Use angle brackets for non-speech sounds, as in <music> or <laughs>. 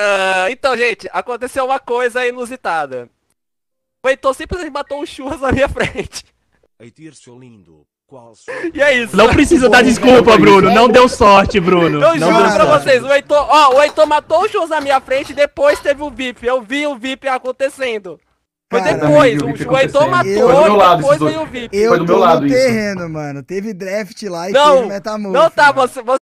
Uh, então, gente, aconteceu uma coisa inusitada. O Heitor simplesmente matou um churras na minha frente. <laughs> Heitor, seu lindo. Qual <laughs> E é isso. Não precisa dar desculpa, Bruno. Não deu sorte, Bruno. Eu não juro pra sorte. vocês, o Heitor, ó, o Heitor matou um churras na minha frente e depois teve o VIP. Eu vi o VIP acontecendo. Foi Cara, depois, o, o, Heitor matou, eu, lado, depois veio o VIP. Eu foi do meu lado terreno, isso. mano. Teve draft lá e não, teve metamorfo. Não tá, mano. você